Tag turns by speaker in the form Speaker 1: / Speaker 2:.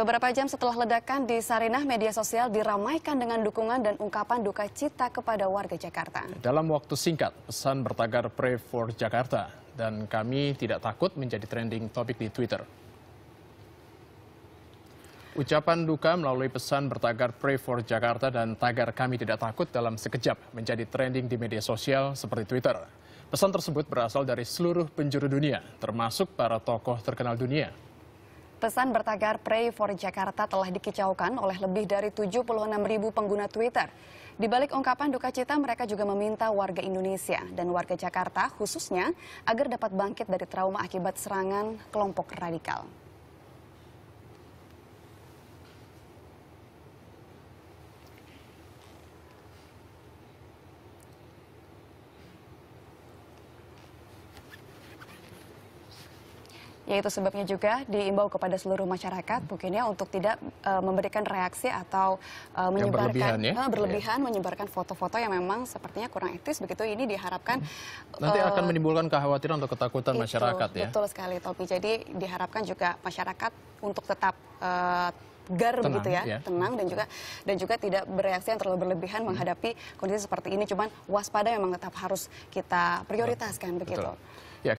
Speaker 1: Beberapa jam setelah ledakan di Sarinah, media sosial diramaikan dengan dukungan dan ungkapan duka cita kepada warga Jakarta.
Speaker 2: Dalam waktu singkat, pesan bertagar Pray for Jakarta dan kami tidak takut menjadi trending topik di Twitter. Ucapan duka melalui pesan bertagar Pray for Jakarta dan tagar kami tidak takut dalam sekejap menjadi trending di media sosial seperti Twitter. Pesan tersebut berasal dari seluruh penjuru dunia, termasuk para tokoh terkenal dunia.
Speaker 1: Pesan bertagar Pray for Jakarta telah dikicaukan oleh lebih dari 76 ribu pengguna Twitter. Di balik ungkapan duka cita, mereka juga meminta warga Indonesia dan warga Jakarta khususnya agar dapat bangkit dari trauma akibat serangan kelompok radikal. Yaitu sebabnya juga diimbau kepada seluruh masyarakat mungkin ya, untuk tidak uh, memberikan reaksi atau uh, menyebarkan yang berlebihan, ya? uh, berlebihan ya. menyebarkan foto-foto yang memang sepertinya kurang etis begitu. Ini diharapkan hmm. nanti uh, akan
Speaker 2: menimbulkan kekhawatiran atau ketakutan itu, masyarakat ya. Betul
Speaker 1: sekali Topi. Jadi diharapkan juga masyarakat untuk tetap uh, gar begitu ya, ya, tenang dan juga dan juga tidak bereaksi yang terlalu berlebihan hmm. menghadapi kondisi seperti ini. Cuman waspada memang tetap harus kita prioritaskan Betul. begitu. Ya,